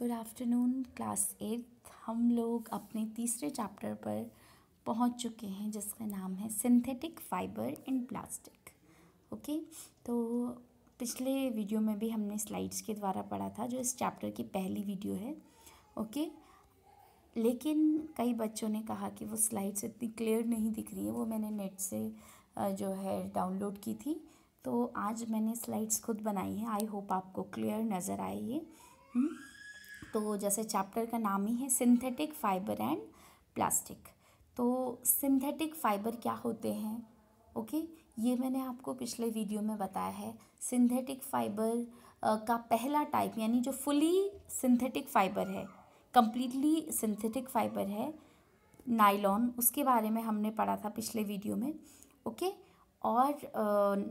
Good afternoon class eight हम लोग अपने तीसरे चैप्टर पर पहुंच चुके हैं जिसका नाम है synthetic fibre and plastic okay तो पिछले वीडियो में भी हमने स्लाइड्स के द्वारा पढ़ा था जो इस चैप्टर की पहली वीडियो है ओके लेकिन कई बच्चों ने कहा कि वो स्लाइड्स इतनी क्लियर नहीं दिख रही है वो मैंने नेट से जो है डाउनलोड की थी तो आज मैंने स्लाइड्स खुद बनाई है आई होप आपको क्लियर नज़र आई है हम्म? तो जैसे चैप्टर का नाम ही है सिंथेटिक फाइबर एंड प्लास्टिक तो सिंथेटिक फाइबर क्या होते हैं ओके ये मैंने आपको पिछले वीडियो में बताया है सिंथेटिक फाइबर का पहला टाइप यानी जो फुली सिंथेटिक फाइबर है कम्प्लीटली सिंथेटिक फाइबर है नाइलॉन उसके बारे में हमने पढ़ा था पिछले वीडियो में ओके और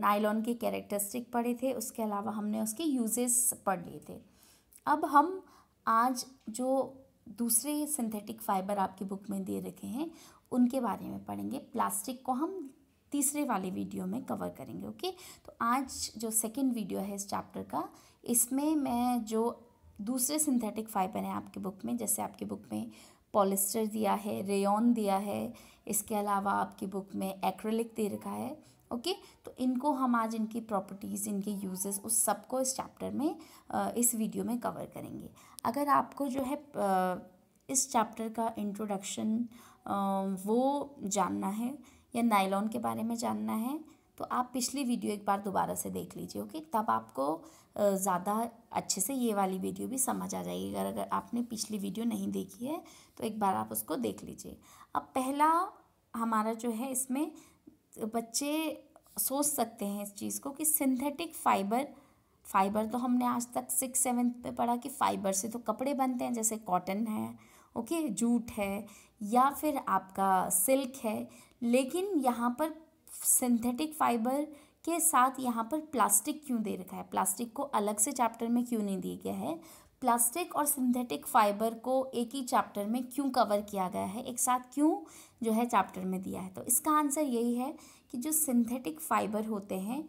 नाइलॉन के कैरेक्टरिस्टिक पढ़े थे उसके अलावा हमने उसके यूजेस पढ़ लिए थे अब हम आज जो दूसरे सिंथेटिक फाइबर आपकी बुक में दे रखे हैं उनके बारे में पढ़ेंगे प्लास्टिक को हम तीसरे वाले वीडियो में कवर करेंगे ओके तो आज जो सेकेंड वीडियो है इस चैप्टर का इसमें मैं जो दूसरे सिंथेटिक फाइबर हैं आपकी बुक में जैसे आपकी बुक में पॉलिस्टर दिया है रेयन दिया है इसके अलावा आपकी बुक में एक्रेलिक दे रखा है ओके तो इनको हम आज इनकी प्रॉपर्टीज़ इनके यूजेस उस सबको इस चैप्टर में इस वीडियो में कवर करेंगे अगर आपको जो है इस चैप्टर का इंट्रोडक्शन वो जानना है या नाइलॉन के बारे में जानना है तो आप पिछली वीडियो एक बार दोबारा से देख लीजिए ओके तब आपको ज़्यादा अच्छे से ये वाली वीडियो भी समझ आ जाएगी अगर अगर आपने पिछली वीडियो नहीं देखी है तो एक बार आप उसको देख लीजिए अब पहला हमारा जो है इसमें बच्चे सोच सकते हैं इस चीज़ को कि सिंथेटिक फाइबर फाइबर तो हमने आज तक सिक्स सेवन्थ पे पढ़ा कि फाइबर से तो कपड़े बनते हैं जैसे कॉटन है ओके जूट है या फिर आपका सिल्क है लेकिन यहाँ पर सिंथेटिक फाइबर के साथ यहाँ पर प्लास्टिक क्यों दे रखा है प्लास्टिक को अलग से चैप्टर में क्यों नहीं दिया गया है प्लास्टिक और सिंथेटिक फाइबर को एक ही चैप्टर में क्यों कवर किया गया है एक साथ क्यों जो है चैप्टर में दिया है तो इसका आंसर यही है कि जो सिंथेटिक फाइबर होते हैं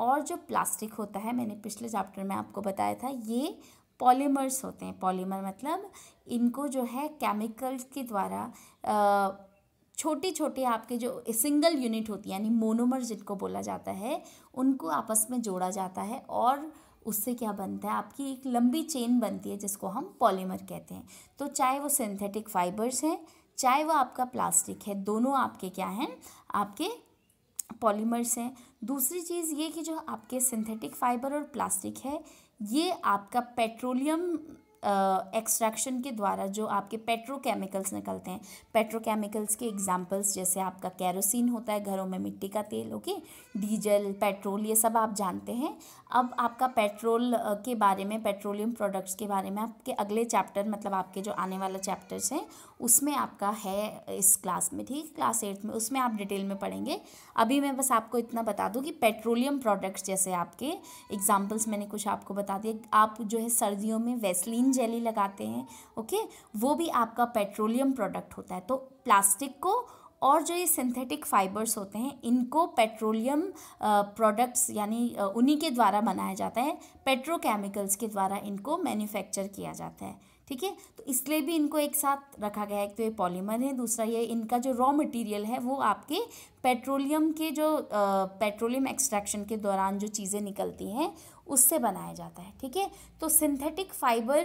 और जो प्लास्टिक होता है मैंने पिछले चैप्टर में आपको बताया था ये पॉलीमर्स होते हैं पॉलीमर मतलब इनको जो है केमिकल्स के द्वारा छोटी छोटी आपके जो सिंगल यूनिट होती है यानी मोनोमर जिनको बोला जाता है उनको आपस में जोड़ा जाता है और उससे क्या बनता है आपकी एक लंबी चेन बनती है जिसको हम पॉलीमर कहते हैं तो चाहे वो सिंथेटिक फाइबर्स हैं चाहे वो आपका प्लास्टिक है दोनों आपके क्या हैं आपके पॉलीमर्स हैं दूसरी चीज़ ये कि जो आपके सिंथेटिक फाइबर और प्लास्टिक है ये आपका पेट्रोलियम एक्सट्रैक्शन के द्वारा जो आपके पेट्रोकेमिकल्स निकलते हैं पेट्रोकेमिकल्स के एग्जांपल्स जैसे आपका कैरोसिन होता है घरों में मिट्टी का तेल ओके डीजल पेट्रोल ये सब आप जानते हैं अब आपका पेट्रोल के बारे में पेट्रोलियम प्रोडक्ट्स के बारे में आपके अगले चैप्टर मतलब आपके जो आने वाला चैप्टर्स हैं उसमें आपका है इस क्लास में ठीक क्लास एट्थ में उसमें आप डिटेल में पढ़ेंगे अभी मैं बस आपको इतना बता दूँ कि पेट्रोलियम प्रोडक्ट्स जैसे आपके एग्जाम्पल्स मैंने कुछ आपको बता दिए आप जो है सर्दियों में वेस्लिन जेली लगाते हैं ओके वो भी आपका पेट्रोलियम प्रोडक्ट होता है तो प्लास्टिक को और जो ये सिंथेटिक फाइबर्स होते हैं इनको पेट्रोलियम प्रोडक्ट्स यानी उन्हीं के द्वारा बनाया जाता है पेट्रोकेमिकल्स के द्वारा इनको मैन्युफैक्चर किया जाता है ठीक है तो इसलिए भी इनको एक साथ रखा गया है एक तो ये पॉलीमर है दूसरा ये इनका जो रॉ मटेरियल है वो आपके पेट्रोलियम के जो पेट्रोलियम एक्सट्रैक्शन के दौरान जो चीज़ें निकलती हैं उससे बनाया जाता है ठीक है तो सिंथेटिक फाइबर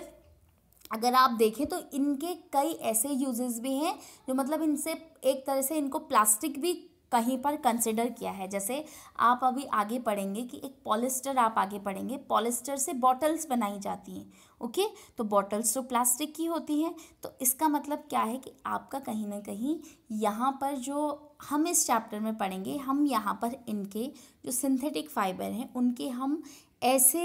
अगर आप देखें तो इनके कई ऐसे यूजेस भी हैं जो मतलब इनसे एक तरह से इनको प्लास्टिक भी कहीं पर कंसिडर किया है जैसे आप अभी आगे पढ़ेंगे कि एक पॉलिस्टर आप आगे पढ़ेंगे पॉलिस्टर से बॉटल्स बनाई जाती हैं ओके तो बॉटल्स तो प्लास्टिक की होती हैं तो इसका मतलब क्या है कि आपका कहीं ना कहीं यहाँ पर जो हम इस चैप्टर में पढ़ेंगे हम यहाँ पर इनके जो सिंथेटिक फाइबर हैं उनके हम ऐसे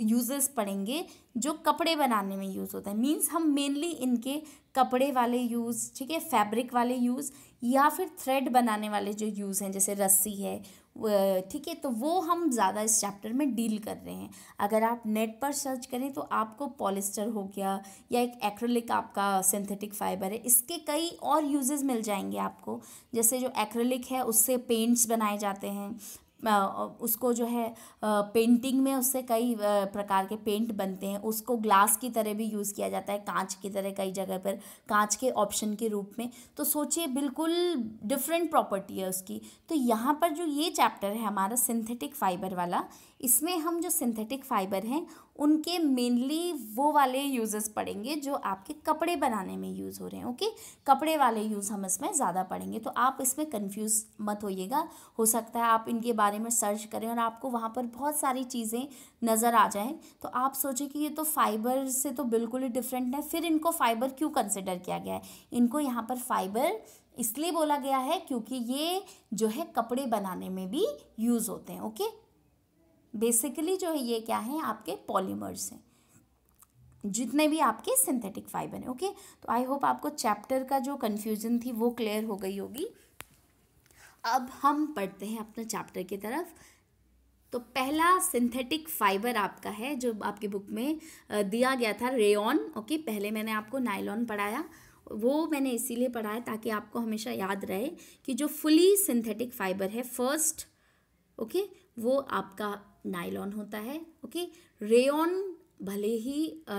यूजेस पढ़ेंगे जो कपड़े बनाने में यूज़ होता है मीन्स हम मेनली इनके कपड़े वाले यूज़ ठीक है फैब्रिक वाले यूज़ या फिर थ्रेड बनाने वाले जो यूज़ हैं जैसे रस्सी है ठीक है तो वो हम ज़्यादा इस चैप्टर में डील कर रहे हैं अगर आप नेट पर सर्च करें तो आपको पॉलिस्टर हो गया या एक एक्रेलिक आपका सिंथेटिक फाइबर है इसके कई और यूजेस मिल जाएंगे आपको जैसे जो एक्रेलिक है उससे पेंट्स बनाए जाते हैं उसको जो है पेंटिंग में उससे कई प्रकार के पेंट बनते हैं उसको ग्लास की तरह भी यूज़ किया जाता है कांच की तरह कई जगह पर कांच के ऑप्शन के रूप में तो सोचिए बिल्कुल डिफरेंट प्रॉपर्टी है उसकी तो यहाँ पर जो ये चैप्टर है हमारा सिंथेटिक फाइबर वाला इसमें हम जो सिंथेटिक फाइबर हैं उनके मेनली वो वाले यूजेस पड़ेंगे जो आपके कपड़े बनाने में यूज़ हो रहे हैं ओके कपड़े वाले यूज़ हम इसमें ज़्यादा पड़ेंगे तो आप इसमें कंफ्यूज मत होइएगा हो सकता है आप इनके बारे में सर्च करें और आपको वहाँ पर बहुत सारी चीज़ें नज़र आ जाएँ तो आप सोचें कि ये तो फाइबर से तो बिल्कुल ही डिफरेंट है फिर इनको फाइबर क्यों कंसिडर किया गया है इनको यहाँ पर फाइबर इसलिए बोला गया है क्योंकि ये जो है कपड़े बनाने में भी यूज़ होते हैं ओके बेसिकली जो है ये क्या है आपके पॉलीमर्स हैं जितने भी आपके सिंथेटिक फाइबर हैं ओके तो आई होप आपको चैप्टर का जो कन्फ्यूजन थी वो क्लियर हो गई होगी अब हम पढ़ते हैं अपने चैप्टर की तरफ तो पहला सिंथेटिक फाइबर आपका है जो आपकी बुक में दिया गया था रेन ओके पहले मैंने आपको नाइलॉन पढ़ाया वो मैंने इसीलिए पढ़ाया ताकि आपको हमेशा याद रहे कि जो फुली सिंथेटिक फाइबर है फर्स्ट ओके वो आपका नायलॉन होता है ओके रेयन भले ही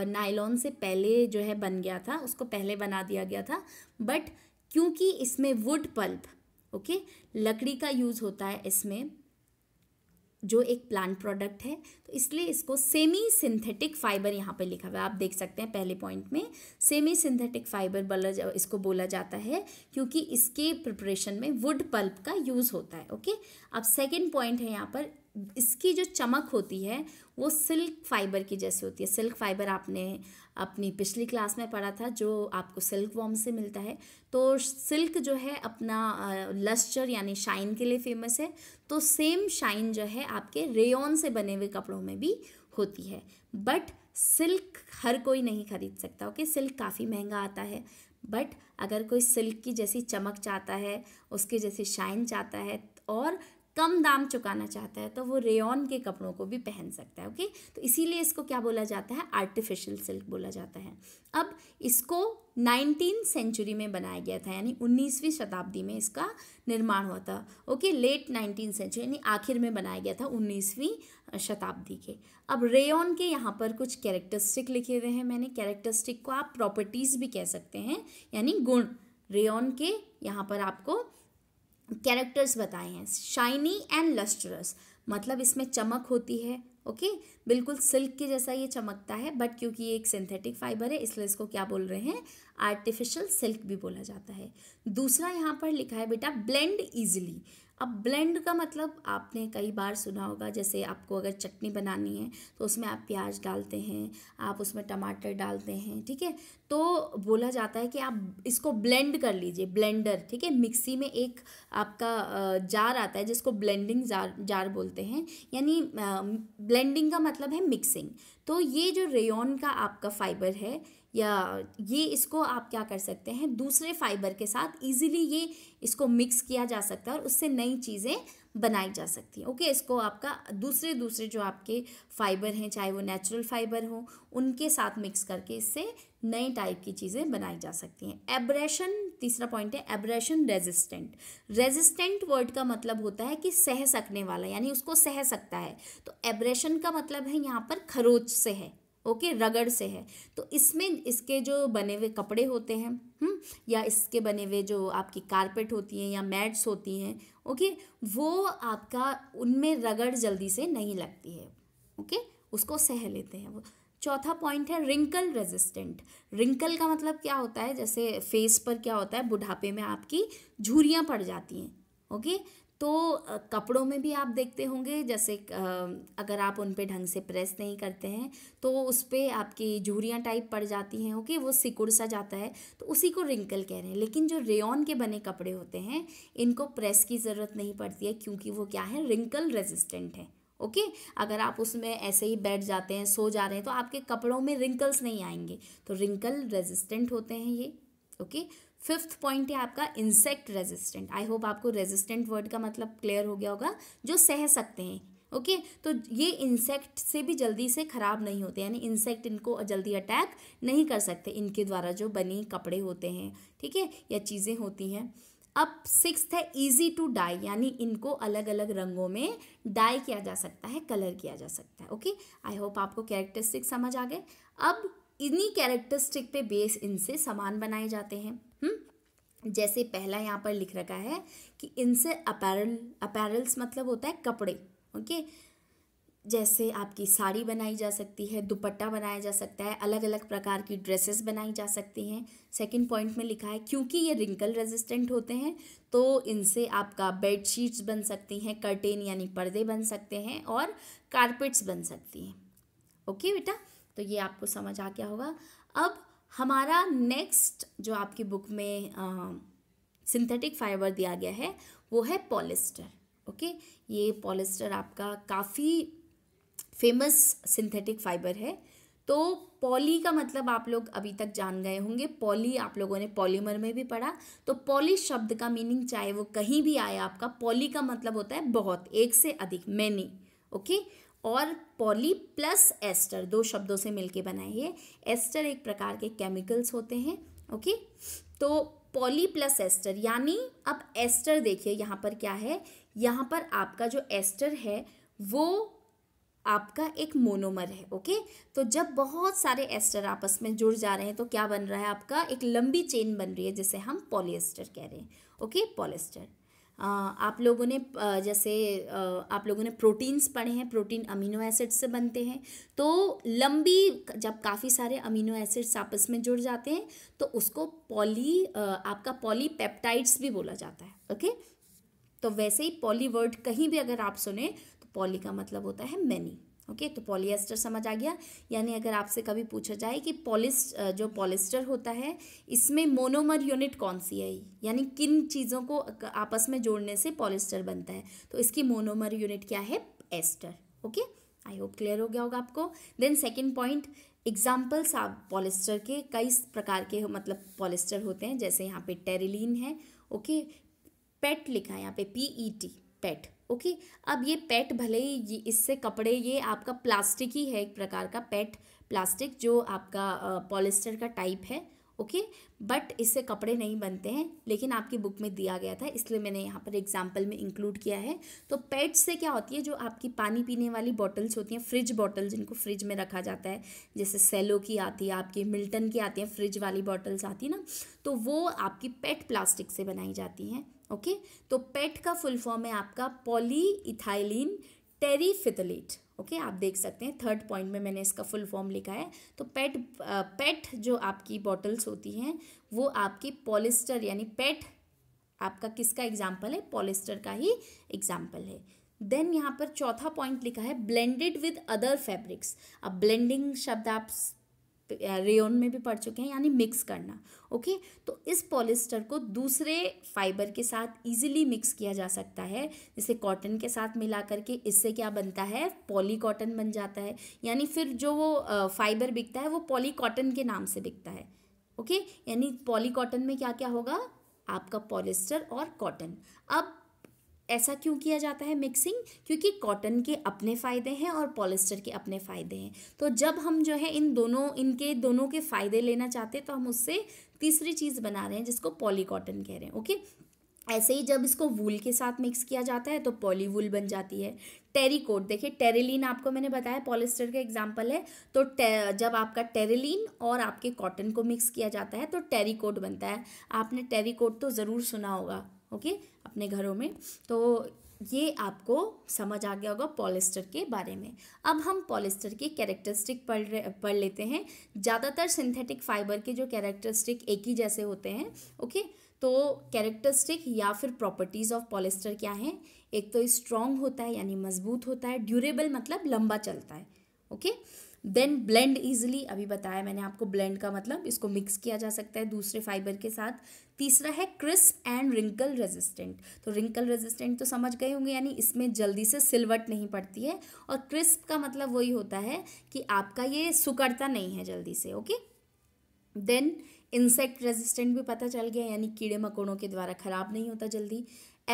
नायलॉन से पहले जो है बन गया था उसको पहले बना दिया गया था बट क्योंकि इसमें वुड पल्प ओके लकड़ी का यूज़ होता है इसमें जो एक प्लांट प्रोडक्ट है तो इसलिए इसको सेमी सिंथेटिक फाइबर यहाँ पे लिखा हुआ है आप देख सकते हैं पहले पॉइंट में सेमी सिंथेटिक फाइबर बोला इसको बोला जाता है क्योंकि इसके प्रिपरेशन में वुड पल्प का यूज़ होता है ओके अब सेकेंड पॉइंट है यहाँ पर इसकी जो चमक होती है वो सिल्क फाइबर की जैसी होती है सिल्क फाइबर आपने अपनी पिछली क्लास में पढ़ा था जो आपको सिल्क वॉर्म से मिलता है तो सिल्क जो है अपना लस्चर यानी शाइन के लिए फेमस है तो सेम शाइन जो है आपके रेयन से बने हुए कपड़ों में भी होती है बट सिल्क हर कोई नहीं खरीद सकता ओके सिल्क काफ़ी महंगा आता है बट अगर कोई सिल्क की जैसी चमक चाहता है उसके जैसी शाइन चाहता है और कम दाम चुकाना चाहता है तो वो रेयन के कपड़ों को भी पहन सकता है ओके तो इसीलिए इसको क्या बोला जाता है आर्टिफिशियल सिल्क बोला जाता है अब इसको नाइनटीन सेंचुरी में बनाया गया था यानी उन्नीसवीं शताब्दी में इसका निर्माण हुआ था ओके लेट नाइनटीन सेंचुरी यानी आखिर में बनाया गया था उन्नीसवीं शताब्दी के अब रेयन के यहाँ पर कुछ कैरेक्टरिस्टिक लिखे हुए हैं मैंने कैरेक्टरिस्टिक को आप प्रॉपर्टीज़ भी कह सकते हैं यानी गुण रेयन के यहाँ पर आपको कैरेक्टर्स बताए हैं शाइनी एंड लस्टरस मतलब इसमें चमक होती है ओके okay? बिल्कुल सिल्क के जैसा ये चमकता है बट क्योंकि ये एक सिंथेटिक फाइबर है इसलिए इसको क्या बोल रहे हैं आर्टिफिशियल सिल्क भी बोला जाता है दूसरा यहाँ पर लिखा है बेटा ब्लेंड ईजिली अब ब्लेंड का मतलब आपने कई बार सुना होगा जैसे आपको अगर चटनी बनानी है तो उसमें आप प्याज डालते हैं आप उसमें टमाटर डालते हैं ठीक है तो बोला जाता है कि आप इसको ब्लेंड कर लीजिए ब्लेंडर ठीक है मिक्सी में एक आपका जार आता है जिसको ब्लेंडिंग जार जार बोलते हैं यानी ब्लेंडिंग का मतलब है मिक्सिंग तो ये जो रेयन का आपका फाइबर है या ये इसको आप क्या कर सकते हैं दूसरे फाइबर के साथ इजीली ये इसको मिक्स किया जा सकता है और उससे नई चीज़ें बनाई जा सकती हैं ओके इसको आपका दूसरे दूसरे जो आपके फाइबर हैं चाहे वो नेचुरल फाइबर हो उनके साथ मिक्स करके इससे नए टाइप की चीज़ें बनाई जा सकती हैं एब्रेशन तीसरा पॉइंट है एब्रेशन रेजिस्टेंट रेजिस्टेंट वर्ड का मतलब होता है कि सह सकने वाला यानी उसको सह सकता है तो एब्रेशन का मतलब है यहाँ पर खरोच से है ओके रगड़ से है तो इसमें इसके जो बने हुए कपड़े होते हैं हुँ? हम्म, या इसके बने हुए जो आपकी कारपेट होती हैं या मैट्स होती हैं ओके वो आपका उनमें रगड़ जल्दी से नहीं लगती है ओके उसको सह लेते हैं वो चौथा पॉइंट है रिंकल रेजिस्टेंट रिंकल का मतलब क्या होता है जैसे फेस पर क्या होता है बुढ़ापे में आपकी झूरियाँ पड़ जाती हैं ओके तो कपड़ों में भी आप देखते होंगे जैसे अगर आप उन पर ढंग से प्रेस नहीं करते हैं तो उस पर आपकी झूरियाँ टाइप पड़ जाती हैं ओके वो सिकुड़ सा जाता है तो उसी को रिंकल कह रहे हैं लेकिन जो रेयन के बने कपड़े होते हैं इनको प्रेस की ज़रूरत नहीं पड़ती है क्योंकि वो क्या है रिंकल रेजिस्टेंट है ओके okay? अगर आप उसमें ऐसे ही बैठ जाते हैं सो जा रहे हैं तो आपके कपड़ों में रिंकल्स नहीं आएंगे तो रिंकल रेजिस्टेंट होते हैं ये ओके okay? फिफ्थ पॉइंट है आपका इंसेक्ट रेजिस्टेंट आई होप आपको रेजिस्टेंट वर्ड का मतलब क्लियर हो गया होगा जो सह सकते हैं ओके okay, तो ये इंसेक्ट से भी जल्दी से ख़राब नहीं होते यानी इंसेक्ट इनको जल्दी अटैक नहीं कर सकते इनके द्वारा जो बने कपड़े होते हैं ठीक है या चीज़ें होती हैं अब सिक्स है इजी टू डाई यानी इनको अलग अलग रंगों में डाई किया जा सकता है कलर किया जा सकता है ओके आई होप आपको कैरेक्टरिस्टिक समझ आ गए अब इन्हीं कैरेक्टरिस्टिक पे बेस इनसे सामान बनाए जाते हैं जैसे पहला यहाँ पर लिख रखा है कि इनसे अपैरल अपैरल्स मतलब होता है कपड़े ओके जैसे आपकी साड़ी बनाई जा सकती है दुपट्टा बनाया जा सकता है अलग अलग प्रकार की ड्रेसेस बनाई जा सकती हैं सेकंड पॉइंट में लिखा है क्योंकि ये रिंकल रेजिस्टेंट होते हैं तो इनसे आपका बेड शीट्स बन सकती हैं कर्टेन यानी पर्दे बन सकते हैं और कारपेट्स बन सकती हैं ओके बेटा तो ये आपको समझ आ गया होगा अब हमारा नेक्स्ट जो आपकी बुक में सिंथेटिक फाइबर दिया गया है वो है पॉलिस्टर ओके ये पॉलिस्टर आपका काफ़ी फेमस सिंथेटिक फाइबर है तो पॉली का मतलब आप लोग अभी तक जान गए होंगे पॉली आप लोगों ने पॉलीमर में भी पढ़ा तो पॉली शब्द का मीनिंग चाहे वो कहीं भी आए आपका पॉली का मतलब होता है बहुत एक से अधिक मैनी ओके और पॉली प्लस एस्टर दो शब्दों से मिलके बनाइए एस्टर एक प्रकार के केमिकल्स होते हैं ओके तो पॉली प्लस एस्टर यानी अब एस्टर देखिए यहाँ पर क्या है यहाँ पर आपका जो एस्टर है वो आपका एक मोनोमर है ओके तो जब बहुत सारे एस्टर आपस में जुड़ जा रहे हैं तो क्या बन रहा है आपका एक लंबी चेन बन रही है जिसे हम पॉलीएस्टर कह रहे हैं ओके पॉलिएस्टर आप लोगों ने जैसे आप लोगों ने प्रोटीन्स पढ़े हैं प्रोटीन अमीनो एसिड्स से बनते हैं तो लंबी जब काफ़ी सारे अमीनो एसिड्स आपस में जुड़ जाते हैं तो उसको पॉली आपका पॉलीपेप्टाइड्स भी बोला जाता है ओके तो वैसे ही पॉली वर्ड कहीं भी अगर आप सुने तो पॉली का मतलब होता है मैनी ओके तो पॉलिएस्टर समझ आ गया यानी अगर आपसे कभी पूछा जाए कि पॉलिस जो पॉलिस्टर होता है इसमें मोनोमर यूनिट कौन सी है यानी किन चीज़ों को आपस में जोड़ने से पॉलिस्टर बनता है तो इसकी मोनोमर यूनिट क्या है ester okay I hope clear हो गया होगा आपको देन सेकेंड पॉइंट एग्जाम्पल्स आप पॉलिस्टर के कई प्रकार के मतलब पॉलिस्टर होते हैं जैसे यहाँ पे टेरिलीन है ओके पेट लिखा है यहाँ पे P E T PET okay अब ये पेट भले ही इससे कपड़े ये आपका प्लास्टिक ही है एक प्रकार का पेट प्लास्टिक जो आपका पॉलिस्टर का टाइप है ओके बट इससे कपड़े नहीं बनते हैं लेकिन आपकी बुक में दिया गया था इसलिए मैंने यहाँ पर एग्जाम्पल में इंक्लूड किया है तो पेट से क्या होती है जो आपकी पानी पीने वाली बॉटल्स होती हैं फ्रिज बॉटल जिनको फ्रिज में रखा जाता है जैसे सेलो की आती है आपकी मिल्टन की आती है फ्रिज वाली बॉटल्स आती है ना तो वो आपकी पेट प्लास्टिक से बनाई जाती हैं ओके तो पेट का फुल फॉर्म है आपका पॉली इथाइलिन टेरीफिथलेट ओके आप देख सकते हैं थर्ड पॉइंट में मैंने इसका फुल फॉर्म लिखा है तो पेट पेट जो आपकी बॉटल्स होती हैं वो आपकी पॉलिस्टर यानी पेट आपका किसका एग्जाम्पल है पॉलिस्टर का ही एग्जाम्पल है देन यहाँ पर चौथा पॉइंट लिखा है ब्लेंडेड विद अदर फैब्रिक्स अब ब्लेंडिंग शब्द आप रेयन में भी पढ़ चुके हैं यानी मिक्स करना ओके तो इस पॉलिस्टर को दूसरे फाइबर के साथ इजीली मिक्स किया जा सकता है जैसे कॉटन के साथ मिला करके इससे क्या बनता है पॉली कॉटन बन जाता है यानी फिर जो वो फाइबर बिकता है वो पॉली कॉटन के नाम से बिकता है ओके यानी पॉली कॉटन में क्या क्या होगा आपका पॉलिस्टर और कॉटन अब ऐसा क्यों किया जाता है मिक्सिंग क्योंकि कॉटन के अपने फ़ायदे हैं और पॉलिस्टर के अपने फ़ायदे हैं तो जब हम जो है इन दोनों इनके दोनों के फ़ायदे लेना चाहते हैं तो हम उससे तीसरी चीज़ बना रहे हैं जिसको पॉली कॉटन कह रहे हैं ओके ऐसे ही जब इसको वूल के साथ मिक्स किया जाता है तो पॉली वूल बन जाती है टेरीकोट देखिए टेरेलिन आपको मैंने बताया पॉलिस्टर का एग्जाम्पल है तो जब आपका टेरेलिन और आपके कॉटन को मिक्स किया जाता है तो टेरीकोट बनता है आपने टेरीकोट तो ज़रूर सुना होगा ओके अपने घरों में तो ये आपको समझ आ गया होगा पॉलिस्टर के बारे में अब हम पॉलिस्टर के कैरेक्टरिस्टिक पढ़ रहे पढ़ लेते हैं ज़्यादातर सिंथेटिक फाइबर के जो कैरेक्टरिस्टिक एक ही जैसे होते हैं ओके तो कैरेक्टरिस्टिक या फिर प्रॉपर्टीज़ ऑफ पॉलिस्टर क्या हैं एक तो स्ट्रॉन्ग होता है यानी मजबूत होता है ड्यूरेबल मतलब लंबा चलता है ओके देन ब्लेंड ईजिली अभी बताया मैंने आपको ब्लेंड का मतलब इसको मिक्स किया जा सकता है दूसरे फाइबर के साथ तीसरा है क्रिस्प एंड रिंकल रेजिस्टेंट तो रिंकल रेजिस्टेंट तो समझ गए होंगे यानी इसमें जल्दी से सिलवट नहीं पड़ती है और क्रिस्प का मतलब वही होता है कि आपका ये सुकड़ता नहीं है जल्दी से ओके देन इंसेक्ट रेजिस्टेंट भी पता चल गया यानी कीड़े मकोड़ों के द्वारा खराब नहीं होता जल्दी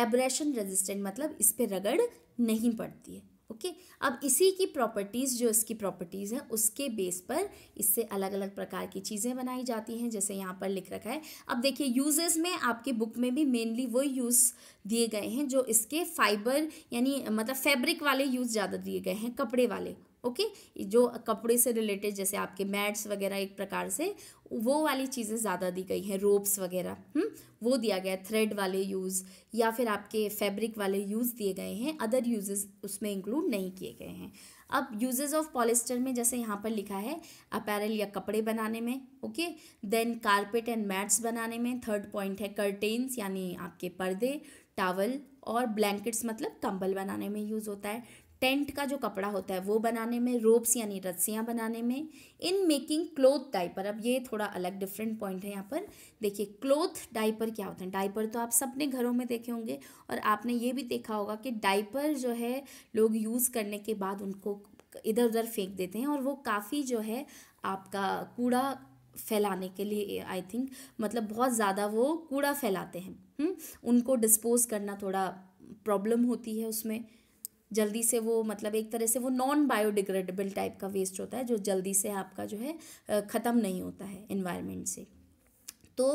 एब्रेशन रेजिस्टेंट मतलब इस पर रगड़ नहीं पड़ती है ओके okay? अब इसी की प्रॉपर्टीज़ जो इसकी प्रॉपर्टीज़ हैं उसके बेस पर इससे अलग अलग प्रकार की चीज़ें बनाई जाती हैं जैसे यहाँ पर लिख रखा है अब देखिए यूजेस में आपके बुक में भी मेनली वो यूज़ दिए गए हैं जो इसके फाइबर यानी मतलब फैब्रिक वाले यूज़ ज़्यादा दिए गए हैं कपड़े वाले ओके जो कपड़े से रिलेटेड जैसे आपके मैट्स वगैरह एक प्रकार से वो वाली चीज़ें ज़्यादा दी गई हैं रोप्स वगैरह हम्म? वो दिया गया थ्रेड वाले यूज़ या फिर आपके फैब्रिक वाले यूज़ दिए गए हैं अदर यूजेस उसमें इंक्लूड नहीं किए गए हैं अब यूजेस ऑफ पॉलिस्टर में जैसे यहाँ पर लिखा है अपैरल या कपड़े बनाने में okay then carpet and mats बनाने में थर्ड पॉइंट है कर्टेन्स यानी आपके पर्दे टावल और ब्लैंकेट्स मतलब कंबल बनाने में यूज़ होता है टेंट का जो कपड़ा होता है वो बनाने में रोप्स यानी रस्सियाँ बनाने में इन मेकिंग क्लोथ डाइपर अब ये थोड़ा अलग डिफरेंट पॉइंट है यहाँ पर देखिए क्लोथ डाइपर क्या होते हैं डाइपर तो आप सबने घरों में देखे होंगे और आपने ये भी देखा होगा कि डाइपर जो है लोग यूज़ करने के बाद उनको इधर उधर फेंक देते हैं और वो काफ़ी जो है आपका कूड़ा फैलाने के लिए आई थिंक मतलब बहुत ज़्यादा वो कूड़ा फैलाते हैं हुँ? हम्म, उनको डिस्पोज करना थोड़ा प्रॉब्लम होती है उसमें जल्दी से वो मतलब एक तरह से वो नॉन बायोडिग्रेडेबल टाइप का वेस्ट होता है जो जल्दी से आपका जो है ख़त्म नहीं होता है इन्वायरमेंट से तो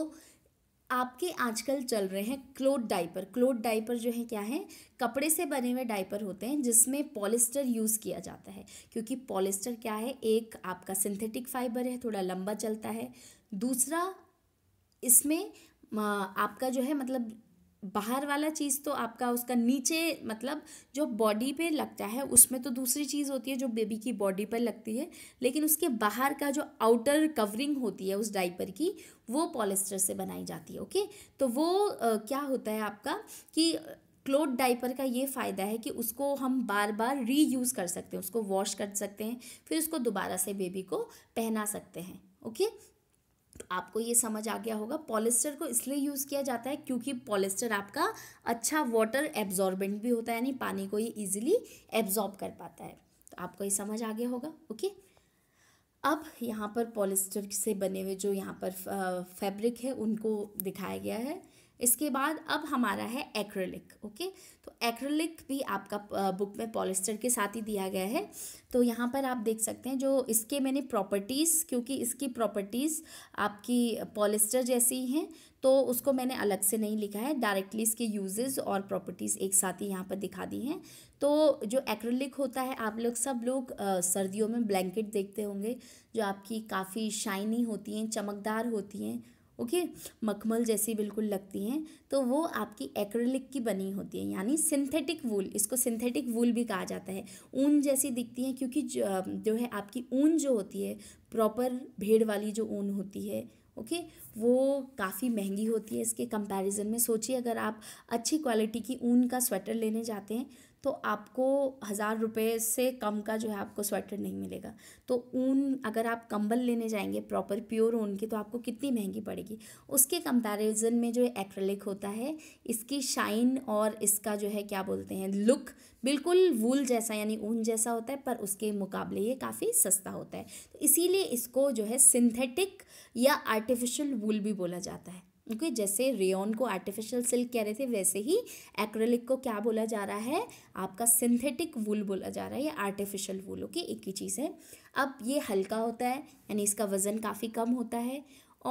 आपके आजकल चल रहे हैं क्लोथ डाइपर क्लोथ डाइपर जो है क्या है कपड़े से बने हुए डाइपर होते हैं जिसमें पॉलिस्टर यूज़ किया जाता है क्योंकि पॉलिस्टर क्या है एक आपका सिंथेटिक फाइबर है थोड़ा लंबा चलता है दूसरा इसमें आपका जो है मतलब बाहर वाला चीज़ तो आपका उसका नीचे मतलब जो बॉडी पे लगता है उसमें तो दूसरी चीज़ होती है जो बेबी की बॉडी पर लगती है लेकिन उसके बाहर का जो आउटर कवरिंग होती है उस डाइपर की वो पॉलिस्टर से बनाई जाती है ओके तो वो आ, क्या होता है आपका कि क्लोथ डाइपर का ये फ़ायदा है कि उसको हम बार बार रीयूज़ कर सकते हैं उसको वॉश कर सकते हैं फिर उसको दोबारा से बेबी को पहना सकते हैं ओके आपको ये समझ आ गया होगा पॉलिस्टर को इसलिए यूज़ किया जाता है क्योंकि पॉलिस्टर आपका अच्छा वाटर एब्जॉर्बेंट भी होता है यानी पानी को ये इजीली एब्जॉर्ब कर पाता है तो आपको ये समझ आ गया होगा ओके अब यहाँ पर पॉलिस्टर से बने हुए जो यहाँ पर फैब्रिक है उनको दिखाया गया है इसके बाद अब हमारा है एक्रेलिक ओके तो एक्रेलिक भी आपका बुक में पॉलिस्टर के साथ ही दिया गया है तो यहाँ पर आप देख सकते हैं जो इसके मैंने प्रॉपर्टीज़ क्योंकि इसकी प्रॉपर्टीज़ आपकी पॉलिस्टर जैसी ही हैं तो उसको मैंने अलग से नहीं लिखा है डायरेक्टली इसके यूजेस और प्रॉपर्टीज़ एक साथ ही यहाँ पर दिखा दी हैं तो जो एक्रेलिक होता है आप लोग सब लोग सर्दियों में ब्लैंकेट देखते होंगे जो आपकी काफ़ी शाइनी होती हैं चमकदार होती हैं ओके मखमल जैसी बिल्कुल लगती हैं तो वो आपकी एक्रेलिक की बनी होती है यानी सिंथेटिक वूल इसको सिंथेटिक वूल भी कहा जाता है ऊन जैसी दिखती हैं क्योंकि जो है आपकी ऊन जो होती है प्रॉपर भेड़ वाली जो ऊन होती है ओके okay? वो काफ़ी महंगी होती है इसके कंपैरिजन में सोचिए अगर आप अच्छी क्वालिटी की ऊन का स्वेटर लेने जाते हैं तो आपको हज़ार रुपये से कम का जो है आपको स्वेटर नहीं मिलेगा तो ऊन अगर आप कंबल लेने जाएंगे प्रॉपर प्योर ऊन की तो आपको कितनी महंगी पड़ेगी उसके कंपैरिजन में जो एक्रेलिक होता है इसकी शाइन और इसका जो है क्या बोलते हैं लुक बिल्कुल वूल जैसा यानी ऊन जैसा होता है पर उसके मुकाबले ये काफ़ी सस्ता होता है तो इसीलिए इसको जो है सिंथेटिक या आर्टिफिशियल वूल भी बोला जाता है ओके जैसे रेन को आर्टिफिशियल सिल्क कह रहे थे वैसे ही एक्रेलिक को क्या बोला जा रहा है आपका सिंथेटिक वूल बोला जा रहा है या आर्टिफिशियल वूल ओके एक ही चीज़ है अब ये हल्का होता है यानी इसका वज़न काफ़ी कम होता है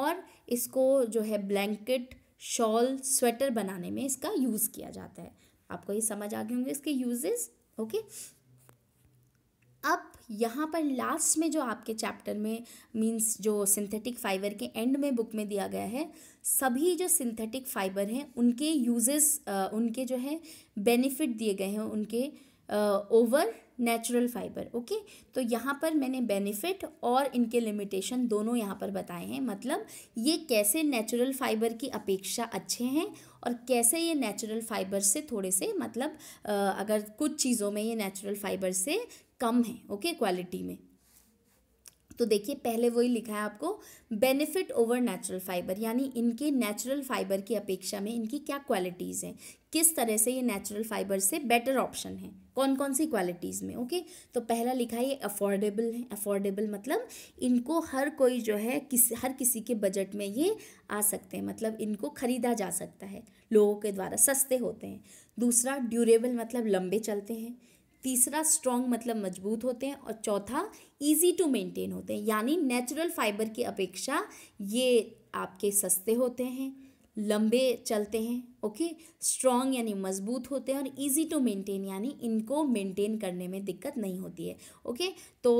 और इसको जो है ब्लैंकेट शॉल स्वेटर बनाने में इसका यूज़ किया जाता है आपको ये समझ आ गए होंगे इसके यूजेस ओके अब यहाँ पर लास्ट में जो आपके चैप्टर में मींस जो सिंथेटिक फाइबर के एंड में बुक में दिया गया है सभी जो सिंथेटिक फाइबर हैं उनके यूजेस उनके जो है बेनिफिट दिए गए हैं उनके ओवर नेचुरल फाइबर ओके तो यहाँ पर मैंने बेनिफिट और इनके लिमिटेशन दोनों यहाँ पर बताए हैं मतलब ये कैसे नेचुरल फाइबर की अपेक्षा अच्छे हैं और कैसे ये नेचुरल फाइबर से थोड़े से मतलब आ, अगर कुछ चीज़ों में ये नेचुरल फाइबर से कम है ओके क्वालिटी में तो देखिए पहले वही लिखा है आपको बेनिफिट ओवर नेचुरल फाइबर यानी इनके नेचुरल फाइबर की अपेक्षा में इनकी क्या क्वालिटीज़ हैं किस तरह से ये नेचुरल फाइबर से बेटर ऑप्शन है कौन कौन सी क्वालिटीज़ में ओके तो पहला लिखा है ये अफोर्डेबल है अफोर्डेबल मतलब इनको हर कोई जो है किस हर किसी के बजट में ये आ सकते हैं मतलब इनको ख़रीदा जा सकता है लोगों के द्वारा सस्ते होते हैं दूसरा ड्यूरेबल मतलब लंबे चलते हैं तीसरा स्ट्रॉन्ग मतलब मजबूत होते हैं और चौथा ईजी टू मेंटेन होते हैं यानी नेचुरल फाइबर की अपेक्षा ये आपके सस्ते होते हैं लंबे चलते हैं ओके स्ट्रॉन्ग यानी मजबूत होते हैं और ईज़ी टू मेंटेन यानी इनको मेंटेन करने में दिक्कत नहीं होती है ओके तो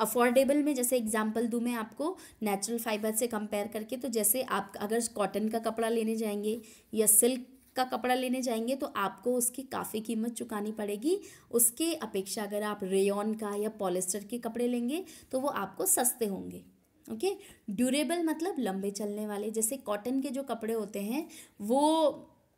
अफोर्डेबल में जैसे एग्जाम्पल दूँ मैं आपको नेचुरल फाइबर से कंपेयर करके तो जैसे आप अगर कॉटन का कपड़ा लेने जाएंगे या सिल्क का कपड़ा लेने जाएंगे तो आपको उसकी काफ़ी कीमत चुकानी पड़ेगी उसके अपेक्षा अगर आप रेयन का या पॉलिस्टर के कपड़े लेंगे तो वो आपको सस्ते होंगे ओके ड्यूरेबल मतलब लंबे चलने वाले जैसे कॉटन के जो कपड़े होते हैं वो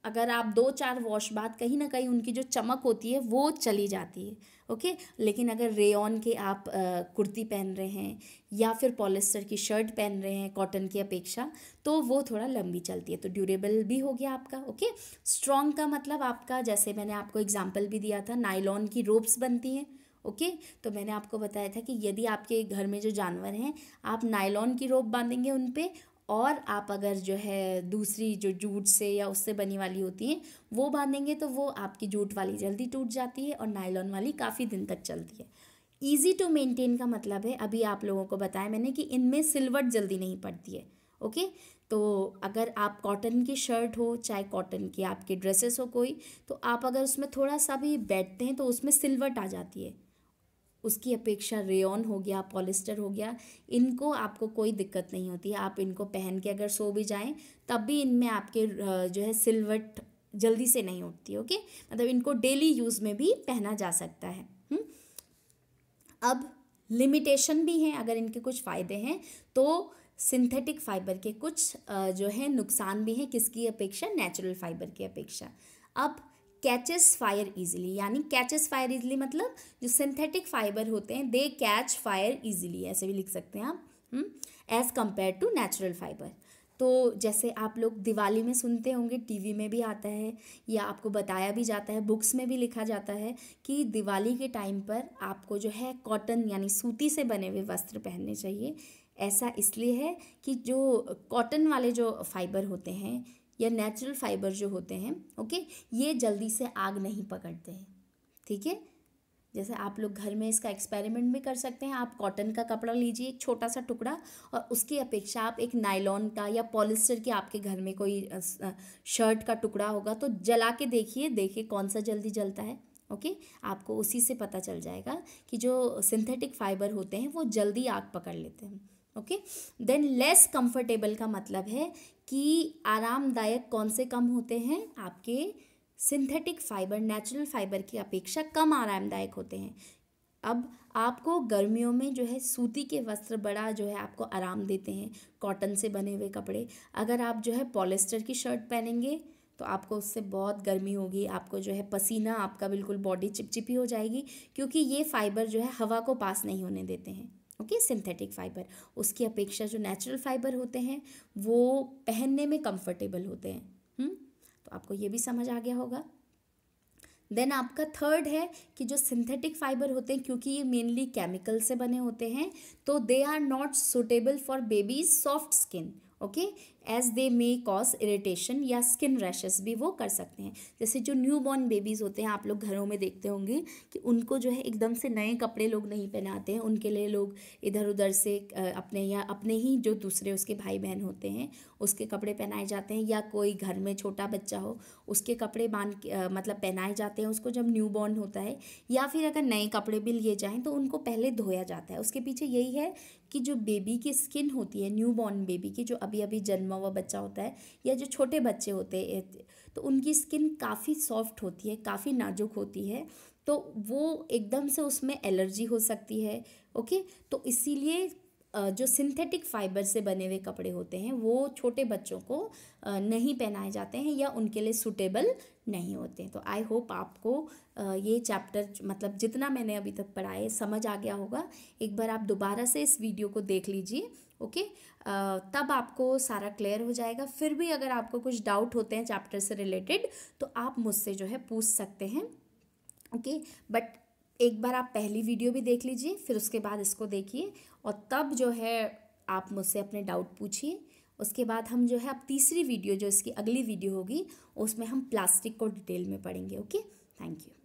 अगर आप दो चार वॉश बाद कहीं ना कहीं उनकी जो चमक होती है वो चली जाती है ओके लेकिन अगर रेयन के आप आ, कुर्ती पहन रहे हैं या फिर पॉलिस्टर की शर्ट पहन रहे हैं कॉटन की अपेक्षा तो वो थोड़ा लंबी चलती है तो ड्यूरेबल भी हो गया आपका ओके स्ट्रॉन्ग का मतलब आपका जैसे मैंने आपको एग्जाम्पल भी दिया था नाइलॉन की रोप्स बनती हैं ओके okay? तो मैंने आपको बताया था कि यदि आपके घर में जो जानवर हैं आप नायलॉन की रोप बांधेंगे उन पर और आप अगर जो है दूसरी जो जूट से या उससे बनी वाली होती हैं वो बांधेंगे तो वो आपकी जूट वाली जल्दी टूट जाती है और नायलॉन वाली काफ़ी दिन तक चलती है ईजी टू मेनटेन का मतलब है अभी आप लोगों को बताया मैंने कि इनमें सिलवट जल्दी नहीं पड़ती है ओके तो अगर आप कॉटन की शर्ट हो चाहे कॉटन की आपके ड्रेसेस हो कोई तो आप अगर उसमें थोड़ा सा भी बैठते हैं तो उसमें सिलवट आ जाती है उसकी अपेक्षा रेयन हो गया पॉलिस्टर हो गया इनको आपको कोई दिक्कत नहीं होती है आप इनको पहन के अगर सो भी जाएं तब भी इनमें आपके जो है सिलवट जल्दी से नहीं उठती ओके मतलब इनको डेली यूज़ में भी पहना जा सकता है हुँ? अब लिमिटेशन भी हैं अगर इनके कुछ फ़ायदे हैं तो सिंथेटिक फाइबर के कुछ जो है नुकसान भी हैं किसकी अपेक्षा नेचुरल फाइबर की अपेक्षा अब कैचेस फायर इजिली यानी कैचेस फायर इजिली मतलब जो सिंथेटिक फाइबर होते हैं दे कैच फायर इजिली ऐसे भी लिख सकते हैं आप as compare to natural fibre तो जैसे आप लोग दिवाली में सुनते होंगे टीवी में भी आता है या आपको बताया भी जाता है बुक्स में भी लिखा जाता है कि दिवाली के टाइम पर आपको जो है कॉटन यानी सूती से बने हुए वस्त्र पहनने चाहिए ऐसा इसलिए है कि जो कॉटन वाले जो फाइबर होते हैं या नेचुरल फाइबर जो होते हैं ओके ये जल्दी से आग नहीं पकड़ते हैं ठीक है जैसे आप लोग घर में इसका एक्सपेरिमेंट भी कर सकते हैं आप कॉटन का कपड़ा लीजिए एक छोटा सा टुकड़ा और उसकी अपेक्षा आप एक नायलॉन का या पॉलिस्टर के आपके घर में कोई शर्ट का टुकड़ा होगा तो जला के देखिए देखिए कौन सा जल्दी जलता है ओके आपको उसी से पता चल जाएगा कि जो सिंथेटिक फाइबर होते हैं वो जल्दी आग पकड़ लेते हैं ओके देन लेस कंफर्टेबल का मतलब है कि आरामदायक कौन से कम होते हैं आपके सिंथेटिक फाइबर नेचुरल फाइबर की अपेक्षा कम आरामदायक होते हैं अब आपको गर्मियों में जो है सूती के वस्त्र बड़ा जो है आपको आराम देते हैं कॉटन से बने हुए कपड़े अगर आप जो है पॉलिस्टर की शर्ट पहनेंगे तो आपको उससे बहुत गर्मी होगी आपको जो है पसीना आपका बिल्कुल बॉडी चिपचिपी हो जाएगी क्योंकि ये फाइबर जो है हवा को पास नहीं होने देते हैं ओके सिंथेटिक फाइबर उसकी अपेक्षा जो नेचुरल फाइबर होते हैं वो पहनने में कंफर्टेबल होते हैं हुँ? हम्म? तो आपको ये भी समझ आ गया होगा देन आपका थर्ड है कि जो सिंथेटिक फाइबर होते हैं क्योंकि ये मेनली केमिकल से बने होते हैं तो they are not suitable for babies soft skin okay as they may cause irritation या स्किन रैशेज़ भी वो कर सकते हैं जैसे जो न्यू बॉर्न बेबीज़ होते हैं आप लोग घरों में देखते होंगे कि उनको जो है एकदम से नए कपड़े लोग नहीं पहनाते हैं उनके लिए लोग इधर उधर से अपने या अपने ही जो दूसरे उसके भाई बहन होते हैं उसके कपड़े पहनाए जाते हैं या कोई घर में छोटा बच्चा हो उसके कपड़े बांध मतलब पहनाए जाते हैं उसको जब न्यू बॉर्न होता है या फिर अगर नए कपड़े भी लिए जाएँ तो उनको पहले धोया जाता है उसके पीछे यही है कि जो बेबी की स्किन होती है न्यू बॉर्न बेबी की जो अभी अभी जन्म जन्मा हुआ बच्चा होता है या जो छोटे बच्चे होते हैं तो उनकी स्किन काफ़ी सॉफ्ट होती है काफ़ी नाजुक होती है तो वो एकदम से उसमें एलर्जी हो सकती है ओके तो इसीलिए जो सिंथेटिक फाइबर से बने हुए कपड़े होते हैं वो छोटे बच्चों को नहीं पहनाए जाते हैं या उनके लिए सूटेबल नहीं होते हैं तो आई होप आपको ये चैप्टर मतलब जितना मैंने अभी तक पढ़ाए समझ आ गया होगा एक बार आप दोबारा से इस वीडियो को देख लीजिए ओके तब आपको सारा क्लियर हो जाएगा फिर भी अगर आपको कुछ डाउट होते हैं चैप्टर से रिलेटेड तो आप मुझसे जो है पूछ सकते हैं ओके बट एक बार आप पहली वीडियो भी देख लीजिए फिर उसके बाद इसको देखिए और तब जो है आप मुझसे अपने डाउट पूछिए उसके बाद हम जो है अब तीसरी वीडियो जो इसकी अगली वीडियो होगी उसमें हम प्लास्टिक को डिटेल में पढ़ेंगे ओके थैंक यू